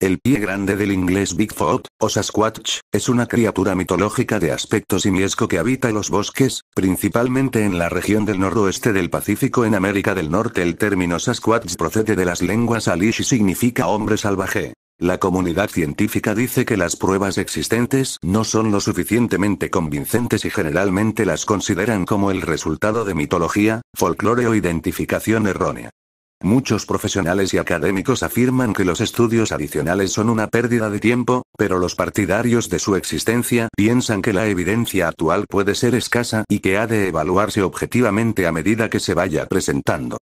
El pie grande del inglés Bigfoot, o Sasquatch, es una criatura mitológica de aspecto simiesco que habita los bosques, principalmente en la región del noroeste del Pacífico en América del Norte. El término Sasquatch procede de las lenguas Alish y significa hombre salvaje. La comunidad científica dice que las pruebas existentes no son lo suficientemente convincentes y generalmente las consideran como el resultado de mitología, folclore o identificación errónea. Muchos profesionales y académicos afirman que los estudios adicionales son una pérdida de tiempo, pero los partidarios de su existencia piensan que la evidencia actual puede ser escasa y que ha de evaluarse objetivamente a medida que se vaya presentando.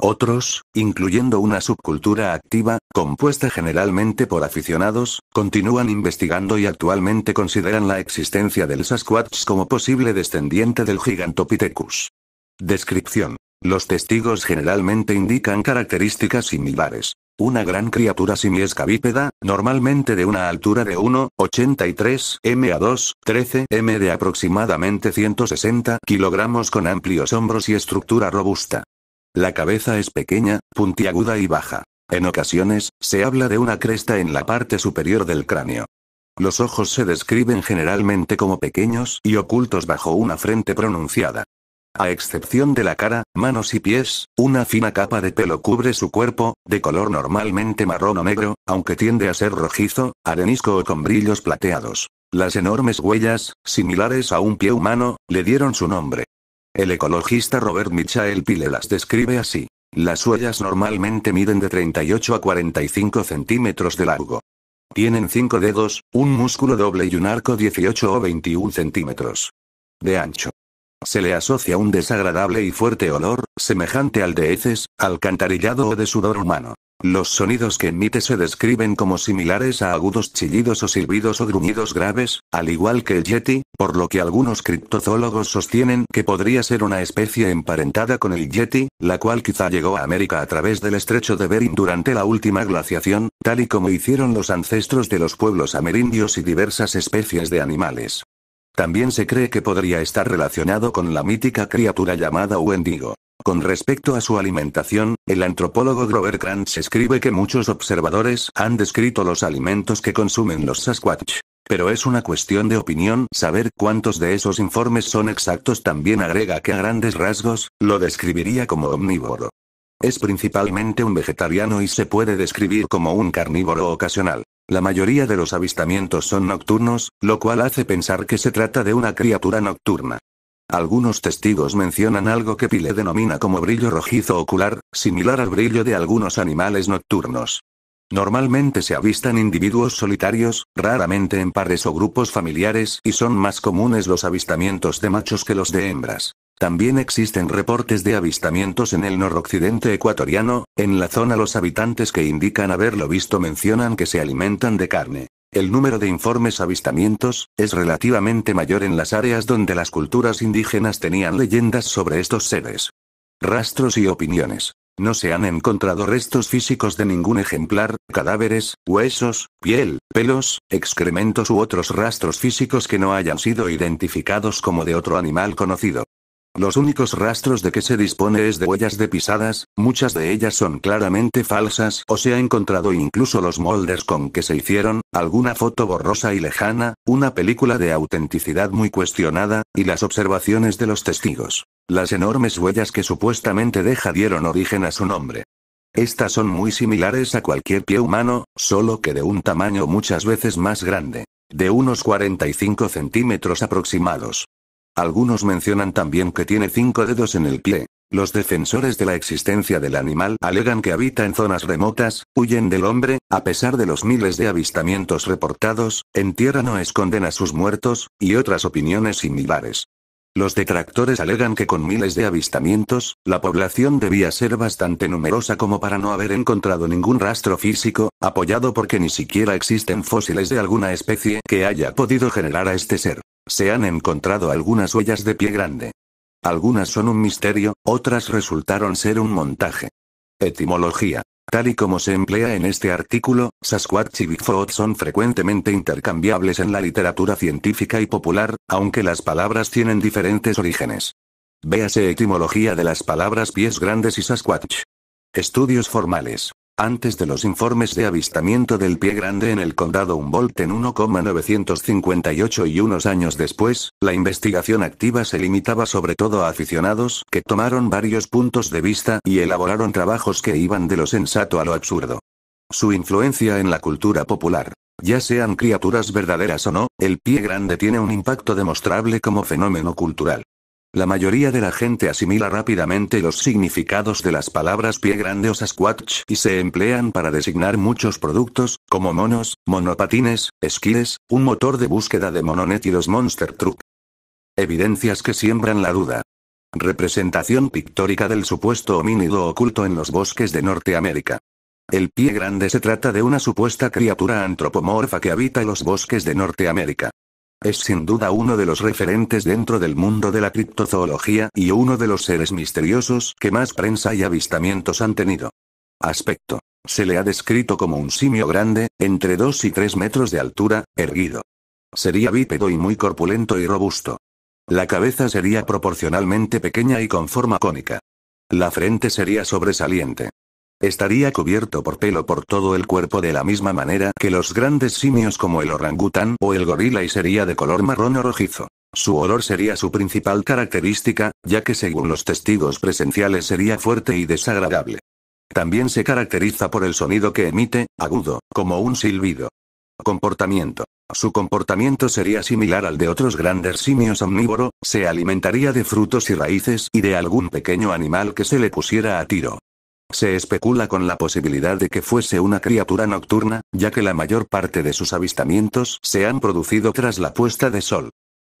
Otros, incluyendo una subcultura activa, compuesta generalmente por aficionados, continúan investigando y actualmente consideran la existencia del Sasquatch como posible descendiente del Gigantopithecus. Descripción. Los testigos generalmente indican características similares. Una gran criatura simiesca bípeda, normalmente de una altura de 1,83 m a 2,13 m de aproximadamente 160 kilogramos con amplios hombros y estructura robusta. La cabeza es pequeña, puntiaguda y baja. En ocasiones, se habla de una cresta en la parte superior del cráneo. Los ojos se describen generalmente como pequeños y ocultos bajo una frente pronunciada. A excepción de la cara, manos y pies, una fina capa de pelo cubre su cuerpo, de color normalmente marrón o negro, aunque tiende a ser rojizo, arenisco o con brillos plateados. Las enormes huellas, similares a un pie humano, le dieron su nombre. El ecologista Robert Michael Pile las describe así. Las huellas normalmente miden de 38 a 45 centímetros de largo. Tienen cinco dedos, un músculo doble y un arco 18 o 21 centímetros de ancho. Se le asocia un desagradable y fuerte olor, semejante al de heces, alcantarillado o de sudor humano. Los sonidos que emite se describen como similares a agudos chillidos o silbidos o gruñidos graves, al igual que el yeti, por lo que algunos criptozoólogos sostienen que podría ser una especie emparentada con el yeti, la cual quizá llegó a América a través del estrecho de Bering durante la última glaciación, tal y como hicieron los ancestros de los pueblos amerindios y diversas especies de animales. También se cree que podría estar relacionado con la mítica criatura llamada Wendigo. Con respecto a su alimentación, el antropólogo Grover Krantz escribe que muchos observadores han descrito los alimentos que consumen los Sasquatch. Pero es una cuestión de opinión saber cuántos de esos informes son exactos. También agrega que a grandes rasgos, lo describiría como omnívoro. Es principalmente un vegetariano y se puede describir como un carnívoro ocasional. La mayoría de los avistamientos son nocturnos, lo cual hace pensar que se trata de una criatura nocturna. Algunos testigos mencionan algo que Pile denomina como brillo rojizo ocular, similar al brillo de algunos animales nocturnos. Normalmente se avistan individuos solitarios, raramente en pares o grupos familiares y son más comunes los avistamientos de machos que los de hembras. También existen reportes de avistamientos en el noroccidente ecuatoriano, en la zona los habitantes que indican haberlo visto mencionan que se alimentan de carne. El número de informes avistamientos es relativamente mayor en las áreas donde las culturas indígenas tenían leyendas sobre estos seres. Rastros y opiniones. No se han encontrado restos físicos de ningún ejemplar, cadáveres, huesos, piel, pelos, excrementos u otros rastros físicos que no hayan sido identificados como de otro animal conocido. Los únicos rastros de que se dispone es de huellas de pisadas, muchas de ellas son claramente falsas o se ha encontrado incluso los moldes con que se hicieron, alguna foto borrosa y lejana, una película de autenticidad muy cuestionada, y las observaciones de los testigos. Las enormes huellas que supuestamente deja dieron origen a su nombre. Estas son muy similares a cualquier pie humano, solo que de un tamaño muchas veces más grande, de unos 45 centímetros aproximados. Algunos mencionan también que tiene cinco dedos en el pie. Los defensores de la existencia del animal alegan que habita en zonas remotas, huyen del hombre, a pesar de los miles de avistamientos reportados, en tierra no esconden a sus muertos, y otras opiniones similares. Los detractores alegan que con miles de avistamientos, la población debía ser bastante numerosa como para no haber encontrado ningún rastro físico, apoyado porque ni siquiera existen fósiles de alguna especie que haya podido generar a este ser. Se han encontrado algunas huellas de pie grande. Algunas son un misterio, otras resultaron ser un montaje. Etimología. Tal y como se emplea en este artículo, Sasquatch y Bigfoot son frecuentemente intercambiables en la literatura científica y popular, aunque las palabras tienen diferentes orígenes. Véase etimología de las palabras pies grandes y Sasquatch. Estudios formales. Antes de los informes de avistamiento del pie grande en el condado Humboldt en 1,958 y unos años después, la investigación activa se limitaba sobre todo a aficionados que tomaron varios puntos de vista y elaboraron trabajos que iban de lo sensato a lo absurdo. Su influencia en la cultura popular. Ya sean criaturas verdaderas o no, el pie grande tiene un impacto demostrable como fenómeno cultural. La mayoría de la gente asimila rápidamente los significados de las palabras pie grande o sasquatch y se emplean para designar muchos productos, como monos, monopatines, esquiles, un motor de búsqueda de mononet y los monster truck. Evidencias que siembran la duda. Representación pictórica del supuesto homínido oculto en los bosques de Norteamérica. El pie grande se trata de una supuesta criatura antropomorfa que habita los bosques de Norteamérica. Es sin duda uno de los referentes dentro del mundo de la criptozoología y uno de los seres misteriosos que más prensa y avistamientos han tenido. Aspecto. Se le ha descrito como un simio grande, entre 2 y 3 metros de altura, erguido. Sería bípedo y muy corpulento y robusto. La cabeza sería proporcionalmente pequeña y con forma cónica. La frente sería sobresaliente. Estaría cubierto por pelo por todo el cuerpo de la misma manera que los grandes simios como el orangután o el gorila y sería de color marrón o rojizo. Su olor sería su principal característica, ya que según los testigos presenciales sería fuerte y desagradable. También se caracteriza por el sonido que emite, agudo, como un silbido. Comportamiento. Su comportamiento sería similar al de otros grandes simios omnívoro, se alimentaría de frutos y raíces y de algún pequeño animal que se le pusiera a tiro. Se especula con la posibilidad de que fuese una criatura nocturna, ya que la mayor parte de sus avistamientos se han producido tras la puesta de sol.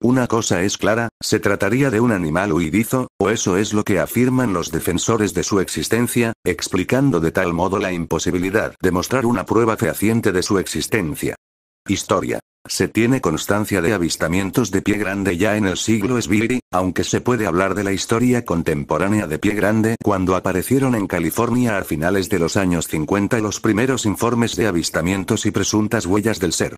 Una cosa es clara, se trataría de un animal huidizo, o eso es lo que afirman los defensores de su existencia, explicando de tal modo la imposibilidad de mostrar una prueba fehaciente de su existencia. Historia. Se tiene constancia de avistamientos de pie grande ya en el siglo Sbirri, aunque se puede hablar de la historia contemporánea de pie grande cuando aparecieron en California a finales de los años 50 los primeros informes de avistamientos y presuntas huellas del ser.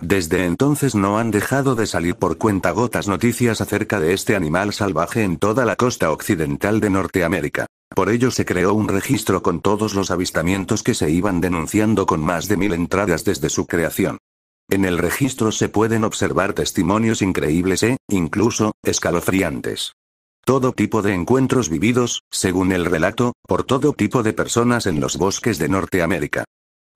Desde entonces no han dejado de salir por cuenta gotas noticias acerca de este animal salvaje en toda la costa occidental de Norteamérica. Por ello se creó un registro con todos los avistamientos que se iban denunciando con más de mil entradas desde su creación. En el registro se pueden observar testimonios increíbles e, incluso, escalofriantes. Todo tipo de encuentros vividos, según el relato, por todo tipo de personas en los bosques de Norteamérica.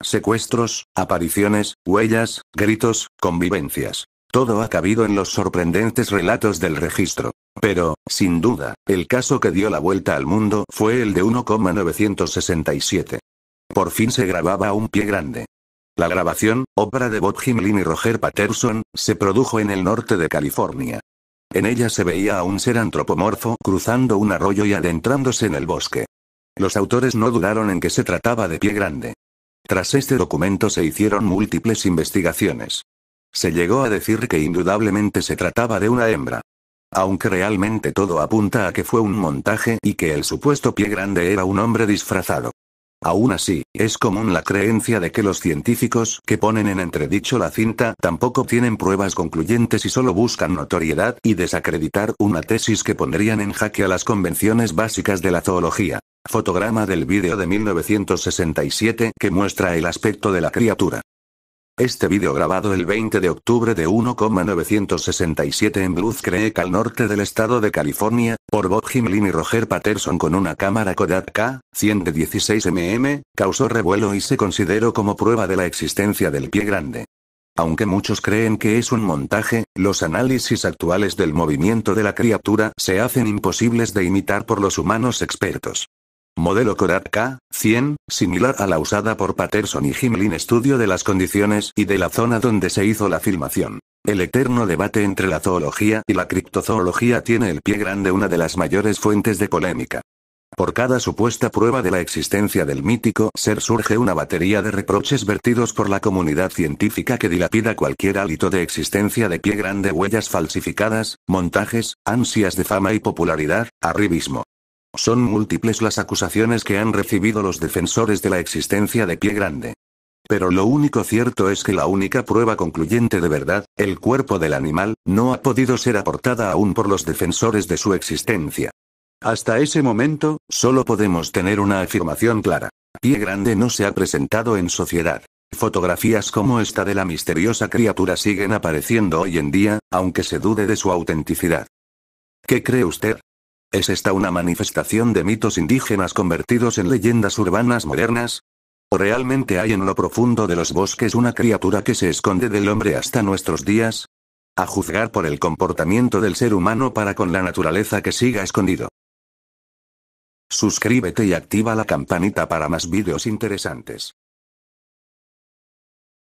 Secuestros, apariciones, huellas, gritos, convivencias. Todo ha cabido en los sorprendentes relatos del registro. Pero, sin duda, el caso que dio la vuelta al mundo fue el de 1,967. Por fin se grababa un pie grande. La grabación, obra de Bob Himlin y Roger Patterson, se produjo en el norte de California. En ella se veía a un ser antropomorfo cruzando un arroyo y adentrándose en el bosque. Los autores no dudaron en que se trataba de pie grande. Tras este documento se hicieron múltiples investigaciones. Se llegó a decir que indudablemente se trataba de una hembra. Aunque realmente todo apunta a que fue un montaje y que el supuesto pie grande era un hombre disfrazado. Aún así, es común la creencia de que los científicos que ponen en entredicho la cinta tampoco tienen pruebas concluyentes y solo buscan notoriedad y desacreditar una tesis que pondrían en jaque a las convenciones básicas de la zoología. Fotograma del vídeo de 1967 que muestra el aspecto de la criatura. Este vídeo grabado el 20 de octubre de 1967 en Blues Creek al norte del estado de California, por Bob Himlin y Roger Patterson con una cámara Kodak K100 de 16 mm, causó revuelo y se consideró como prueba de la existencia del pie grande. Aunque muchos creen que es un montaje, los análisis actuales del movimiento de la criatura se hacen imposibles de imitar por los humanos expertos. Modelo Kodak K100, similar a la usada por Patterson y en estudio de las condiciones y de la zona donde se hizo la filmación. El eterno debate entre la zoología y la criptozoología tiene el pie grande una de las mayores fuentes de polémica. Por cada supuesta prueba de la existencia del mítico ser surge una batería de reproches vertidos por la comunidad científica que dilapida cualquier hálito de existencia de pie grande huellas falsificadas, montajes, ansias de fama y popularidad, arribismo. Son múltiples las acusaciones que han recibido los defensores de la existencia de Pie Grande. Pero lo único cierto es que la única prueba concluyente de verdad, el cuerpo del animal, no ha podido ser aportada aún por los defensores de su existencia. Hasta ese momento, solo podemos tener una afirmación clara. Pie Grande no se ha presentado en sociedad. Fotografías como esta de la misteriosa criatura siguen apareciendo hoy en día, aunque se dude de su autenticidad. ¿Qué cree usted? ¿Es esta una manifestación de mitos indígenas convertidos en leyendas urbanas modernas? ¿O realmente hay en lo profundo de los bosques una criatura que se esconde del hombre hasta nuestros días? A juzgar por el comportamiento del ser humano para con la naturaleza que siga escondido. Suscríbete y activa la campanita para más vídeos interesantes.